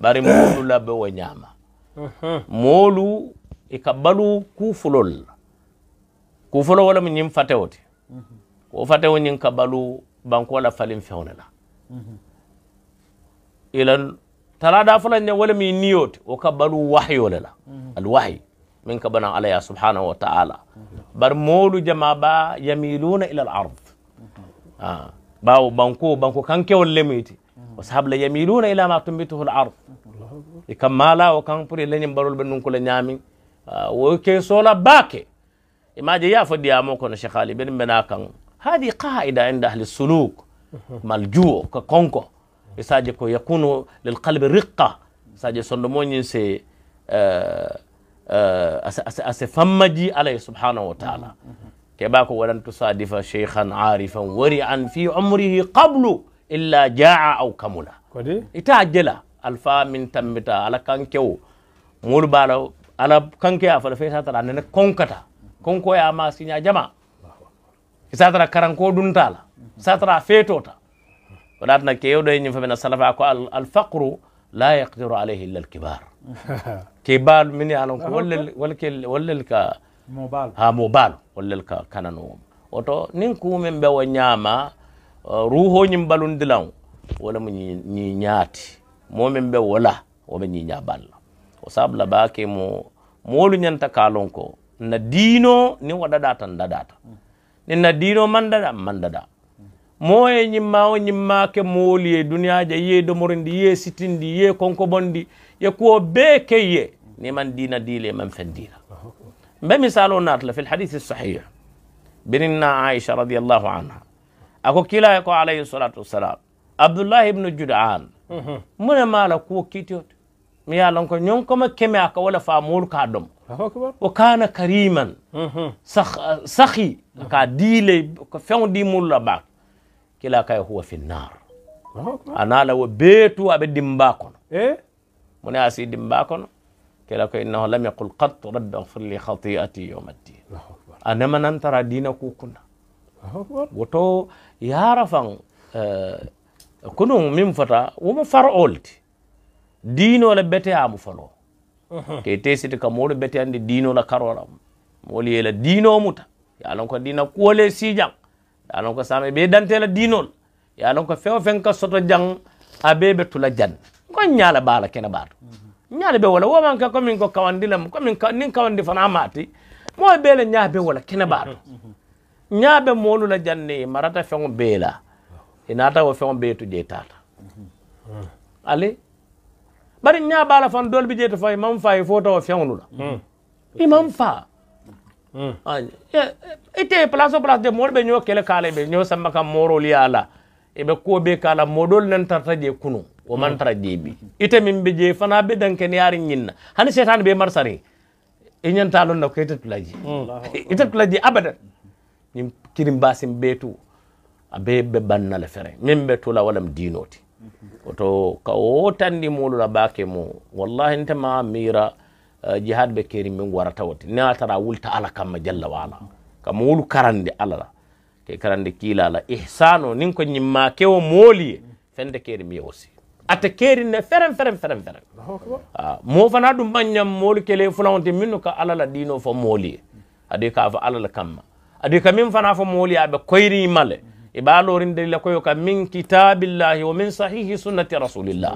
bari moolu la be wo ñaama moolu i ka balu kuufulol la kuufulo wo lemu ñiŋ fatewo ti wo fatewo ñiŋ ka balu banko la falin feŋo le la i la talada fula ñe wo lemu i niyo ti wo ka balu wahiyo le la wahi min ka bana ala ya subhanahu wa ta'ala bari moolu jama ba yamiluna ila al ard ah, bawo banko banko kankewol lemu iti وسحب ليميلون إلى ما تنبته الأرض يكمالا وكان بري لين يمبرول بنون كل نعمي آه، وكي سولا باكي إما جي يافو دي أموكو نشخالي بن بناكن هذه قاعدة عند أهل السلوك مالجو ككونكو يساجيكو يكون للقلب رقة ساجي صندومون ينسي آه، آه، أسفمجي عليه سبحانه وتعالى كباكو ولن تصادف شيخا عارفا ورعا في عمره قبله illa jaa aw kamula kodi ita jela alfa min tambita ala kankew molu bala ala kanke a fe fesa tara nene konkata konko ya ma sinya jama sa tara karanko duntala sa tara fetota wadat na keyo do nyi famena salafa ko al, al faqru la yaqdiru alayhi illa al kibar kibar min alon ko wallel walkel wallal ka mobal ha mobal wallel ka kanano oto nin ku men be wanyama ruhoñim balundilaŋ wo lemu ñiñaati moo meŋ be wo la wo bal la o wo sabula ba ke mo moolu ñanta ka lon ko na diino ni wada dadata n dadata ni na dino maŋ dada maŋ dada moo ye ñimma wo ñimma ke moolu ye duniya je ye morindi ye sitindi ye konkobondi ye kuwo bee ke ye ni man diina dile man feŋ diina mbe misaalo naata la fi lhadisi sahih binna na aisha radiallahu anha ako kila ko alayhi salatu wassalam abdoullahi ibnu judan mune mala kuwo kiitiyote mi ya lon ko ñonkoma keme aka wala faamolu ka ɗom o kana kariman sahi ka diile ko feŋo di mulla baake kila kaye huwa fi nnar anala wo beetu aɓe dimba kono mune a si dimba kono kila ko innahu lam yaqul qat rabbi agfir li khati'ati yawma ddin anemanantara dina kukunna woto yara fan eh, konum min fota woma far olde diinola beteyamo falo te te sidi kam moɗo beteyande diinola karolam moolu yeyla diinomuta yalonko diina kuole sijang yalonko same ɓe dantela diinol yalonko fewo fen ka soto jang abe ɓe tula janna gon ñala baala kene ɓaato ñala ɓe wala womanke komin ko kawandilam komin nin kawandi fana mati mo ɓeele ñaa ɓe wala kene ɓaato ñaaɓe moolu la janne marata feŋo bee la i naata wo feŋo bee tu jee taata ali bari ñaaɓa la fan doolu bi jee to hmm. fa i maŋ faa i foota wo feŋolu la i maŋ faa ite place o place de moolu ɓe ñoo kele kaala ɓe ñoo samba kam moorolu ye a la bee kuwo ɓe kaala mooɗolu nan tarata jee kunu wo hmm. man tara jee bi ite min ɓe jee fana be dankeneyaari yaari ñinna hani seytani ɓe marsari i ñanta lon na ko ite tulaji hmm. ite tulaji abadan ñiŋ kirimbaasiŋ bee abe a be banna le fere miŋ be tu la walam diinoo ka o tandi mulu la bake mu wallahi nta ma mira uh, eh, jihad be keri min warata wo na a tara wulta ala kam kamma jalla wala ka moolu karandi ala la ke karandi kiila la ihsano nin ko ñimmaa kewo moolu ye fente keri mi ye wo ata keri ne feren ferem ferem ferem ah mo fana ɗum mañam moolu kele fulaŋo ti ka alla la fo moli ade ka fa fo la kamma adi ka min fana fo mooli aɓe koyri male e ɓalorindiri la koyo ka min kitabillahi wa min sahihi sunnati rasulillah